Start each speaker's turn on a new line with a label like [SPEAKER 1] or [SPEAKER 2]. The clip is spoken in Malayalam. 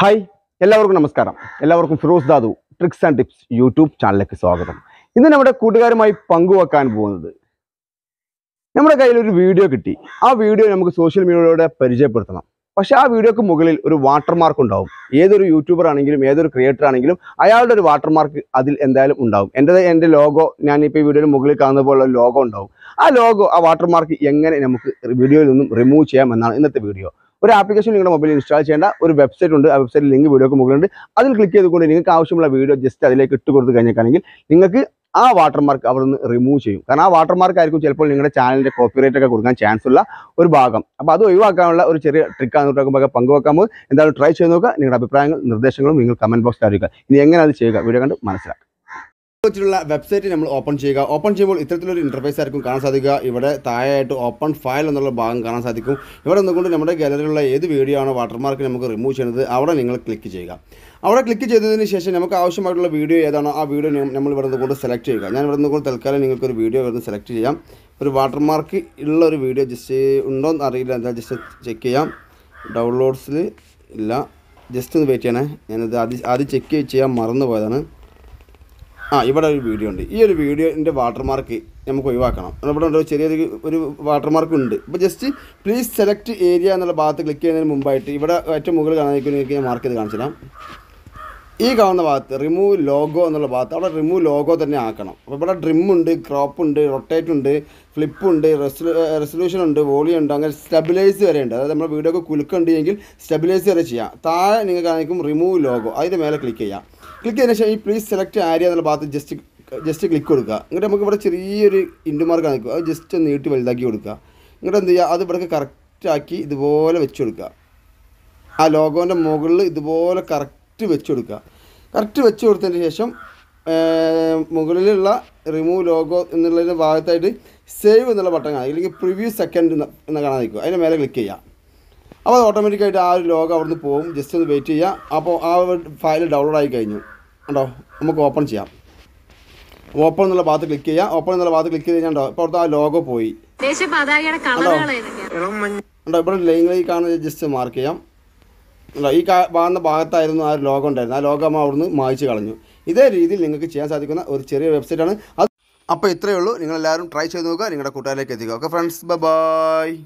[SPEAKER 1] ഹായ് എല്ലാവർക്കും നമസ്കാരം എല്ലാവർക്കും Firoz Dadu tricks and tips YouTube ചാനലിലേക്ക് സ്വാഗതം ഇന്ന് നമ്മുടെ കൂട്ടുകാരുമായി പങ്കുവെക്കാൻ പോകുന്നത് നമ്മുടെ കയ്യിൽ ഒരു വീഡിയോ കിട്ടി ആ വീഡിയോ നമുക്ക് സോഷ്യൽ മീഡിയയിലൂടെ പരിചയപ്പെടുത്തണം പക്ഷെ ആ വീഡിയോക്ക് മുകളിൽ ഒരു വാട്ടർമാർക്ക് ഉണ്ടാവും ഏതൊരു യൂട്യൂബർ ആണെങ്കിലും ഏതൊരു ക്രിയേറ്റർ ആണെങ്കിലും അയാളുടെ ഒരു വാട്ടർമാർക്ക് അതിൽ എന്തായാലും ഉണ്ടാവും എൻ്റെ എൻ്റെ ലോഗോ ഞാൻ ഇപ്പോൾ ഈ വീഡിയോയുടെ മുകളിൽ കാണുന്ന പോലുള്ള ലോഗോ ഉണ്ടാവും ആ ലോഗോ ആ വാട്ടർമാർക്ക് എങ്ങനെ നമുക്ക് വീഡിയോയിൽ നിന്നും റിമൂവ് ചെയ്യാം എന്നാണ് ഇന്നത്തെ വീഡിയോ ഒരു ആപ്ലിക്കേഷൻ നിങ്ങളുടെ മൊബൈലിൽ ഇൻസ്റ്റാൾ ചെയ്യേണ്ട ഒരു വെബ്സൈറ്റ് ഉണ്ട് ആ വെബ്സൈറ്റിൽ ലിങ്ക് വീഡിയോക്ക് മുകളിലുണ്ട് അതിൽ ക്ലിക്ക് ചെയ്തുകൊണ്ട് നിങ്ങൾക്ക് ആവശ്യമുള്ള വീഡിയോ ജസ്റ്റ് അതിലേക്ക് ഇട്ട് കൊടുത്ത് കഴിഞ്ഞേക്കാണെങ്കിൽ നിങ്ങൾക്ക് ആ വാട്ടർമാർക്ക് അവിടെ നിന്ന് റിമൂവ് ചെയ്യും കാരണം ആ വാട്ടർമാർക്ക് ആയിരിക്കും ചിലപ്പോൾ നിങ്ങളുടെ ചാനലിൻ്റെ കോപ്പിറൈറ്റ് ഒക്കെ കൊടുക്കാൻ ചാൻസ് ഉള്ള ഒരു ഭാഗം അപ്പോൾ അത് ഒഴിവാക്കാനുള്ള ഒരു ചെറിയ ട്രിക്കാണ് നോക്കുമ്പോൾ പങ്കുവെക്കാൻ പോകും എന്തായാലും ട്രൈ ചെയ്ത് നോക്കുക നിങ്ങളുടെ അഭിപ്രായങ്ങളും നിർദ്ദേശങ്ങളും നിങ്ങൾ കമൻറ്റ് ബോക്സിൽ അറിയിക്കുക ഇനി എങ്ങനെ അത് ചെയ്യുക വീഡിയോ കണ്ട് മനസ്സിലാക്കുക ുള്ള വെബ്സൈറ്റ് നമ്മൾ ഓപ്പൺ ചെയ്യുക ഓപ്പൺ ചെയ്യുമ്പോൾ ഇത്തരത്തിലൊരു ഇൻ്റർഫേസ് ആയിരിക്കും കാണാൻ സാധിക്കുക ഇവിടെ താഴെയായിട്ട് ഓപ്പൺ ഫയൽ എന്നുള്ള ഭാഗം കാണാൻ സാധിക്കും ഇവിടെ നിന്നുകൊണ്ട് നമ്മുടെ ഗാലറിയിലുള്ള ഏത് വീഡിയോ ആണോ വാട്ടർമാർക്ക് നമുക്ക് റിമൂവ് ചെയ്യുന്നത് അവിടെ നിങ്ങൾ ക്ലിക്ക് ചെയ്യുക അവിടെ ക്ലിക്ക് ചെയ്തതിന് ശേഷം നമുക്ക് ആവശ്യമായിട്ടുള്ള വീഡിയോ ഏതാണോ ആ വീഡിയോ നമ്മൾ ഇവിടെ നിന്നുകൊണ്ട് സെലക്ട് ചെയ്യുക ഞാൻ ഇവിടെ നിന്നുകൊണ്ട് തൽക്കാലം നിങ്ങൾക്കൊരു വീഡിയോ നിന്ന് സെലക്ട് ചെയ്യാം ഒരു വാട്ടർമാർക്ക് ഉള്ള ഒരു വീഡിയോ ജസ്റ്റ് ഉണ്ടോ എന്ന് അറിയില്ല എന്താ ജസ്റ്റ് ചെക്ക് ചെയ്യാം ഡൗൺലോഡ്സിൽ ഇല്ല ജസ്റ്റ് ഒന്ന് വെയിറ്റ് ചെയ്യണേ ഞാനത് ആദ്യം ആദ്യം ചെക്ക് ചെയ്യാൻ മറന്നു പോയതാണ് ആ ഇവിടെ ഒരു വീഡിയോ ഉണ്ട് ഈ ഒരു വീഡിയോൻ്റെ വാട്ടർമാർക്ക് നമുക്ക് ഒഴിവാക്കണം ഇവിടെ ഒരു ചെറിയൊരു ഒരു വാട്ടർമാർക്ക് ഉണ്ട് ഇപ്പോൾ ജസ്റ്റ് പ്ലീസ് സെലക്ട് ഏരിയ എന്നുള്ള ഭാഗത്ത് ക്ലിക്ക് ചെയ്യുന്നതിന് മുമ്പായിട്ട് ഇവിടെ ഏറ്റവും മുകളിൽ കാണാനിരിക്കുന്ന ഞാൻ മാർക്ക് ചെയ്ത് കാണിച്ചു ഈ കാണുന്ന ഭാഗത്ത് റിമൂവ് ലോഗോ എന്നുള്ള ഭാഗത്ത് അവിടെ റിമൂവ് ലോഗോ തന്നെ ആക്കണം അപ്പോൾ ഇവിടെ ഡ്രിമ്മുണ്ട് ഉണ്ട് ക്രോപ്പ് ഉണ്ട് റൊട്ടേറ്റ് ഉണ്ട് ഫ്ലിപ്പ് ഉണ്ട് റെസൊല്യൂഷൻ ഉണ്ട് വോളിയം ഉണ്ട് അങ്ങനെ സ്റ്റെബിലൈസ് വരെ ഉണ്ട് അതായത് നമ്മുടെ ഒക്കെ കുലുക്കുണ്ട് എങ്കിൽ സ്റ്റെബിലൈസ് വരെ ചെയ്യാം താഴെ നിങ്ങൾക്ക് ആണെങ്കിൽ റിമൂവ് ലോഗോ അതിൻ്റെ മേലെ ക്ലിക്ക് ചെയ്യാം ക്ലിക്ക് ചെയ്തതിന് ശേഷം ഈ പ്ലീസ് സെലക്ട് ആരിയ എന്നുള്ള ഭാഗത്ത് ജസ്റ്റ് ജസ്റ്റ് ക്ലിക്ക് കൊടുക്കുക എന്നിട്ട് നമുക്ക് ഇവിടെ ചെറിയൊരു ഇൻഡുമാർക്ക് മാർക്ക് നിൽക്കും അത് ജസ്റ്റ് ഒന്ന് നീട്ടി വലുതാക്കി കൊടുക്കുക എന്നിട്ട് എന്ത് ചെയ്യുക അത് ഇവിടേക്ക് കറക്റ്റാക്കി ഇതുപോലെ വെച്ച് കൊടുക്കുക ആ ലോഗോൻ്റെ മുകളിൽ ഇതുപോലെ കറക്റ്റ് വെച്ച് കൊടുക്കുക കറക്റ്റ് വെച്ച് കൊടുത്തതിന് ശേഷം മുകളിലുള്ള റിമൂവ് ലോഗോ എന്നുള്ളതിൻ്റെ ഭാഗത്തായിട്ട് സേവ് എന്നുള്ള ബട്ടൺ കാണാം അല്ലെങ്കിൽ പ്രിവ്യൂ സെക്കൻഡ് എന്ന് കാണാൻ നിൽക്കുക അതിൻ്റെ മേലെ ക്ലിക്ക് ചെയ്യാം അപ്പോൾ അത് ഓട്ടോമാറ്റിക്കായിട്ട് ആ ഒരു ലോഗ് അവിടുന്ന് പോകും ജസ്റ്റ് ഒന്ന് വെയിറ്റ് ചെയ്യുക അപ്പോൾ ആ ഫയൽ ഡൗൺലോഡ് ആയി കഴിഞ്ഞു കണ്ടോ നമുക്ക് ഓപ്പൺ ചെയ്യാം ഓപ്പൺ എന്നുള്ള ഭാഗത്ത് ക്ലിക്ക് ചെയ്യാം ഓപ്പൺ എന്നുള്ള ഭാഗത്ത് ക്ലിക്ക് ചെയ്ത് കഴിഞ്ഞാൽ ഇപ്പോൾ ആ ലോഗോ പോയി ഉണ്ടോ ഇവിടെ ലൈനിൽ കാണുന്ന ജസ്റ്റ് മാർക്ക് ചെയ്യാം ഉണ്ടോ ഈ കാണുന്ന ഭാഗത്തായിരുന്നു ആ ലോഗോ ഉണ്ടായിരുന്നു ആ ലോഗോ നമ്മൾ അവിടുന്ന് മായിച്ച് കളഞ്ഞു ഇതേ രീതിയിൽ നിങ്ങൾക്ക് ചെയ്യാൻ സാധിക്കുന്ന ഒരു ചെറിയ വെബ്സൈറ്റാണ് അത് അപ്പോൾ ഇത്രയേ ഉള്ളൂ നിങ്ങളെല്ലാവരും ട്രൈ ചെയ്ത് നോക്കുക നിങ്ങളുടെ കൂട്ടുകാരിലേക്ക് എത്തിക്കുക ഓക്കെ ഫ്രണ്ട്സ് ബൈ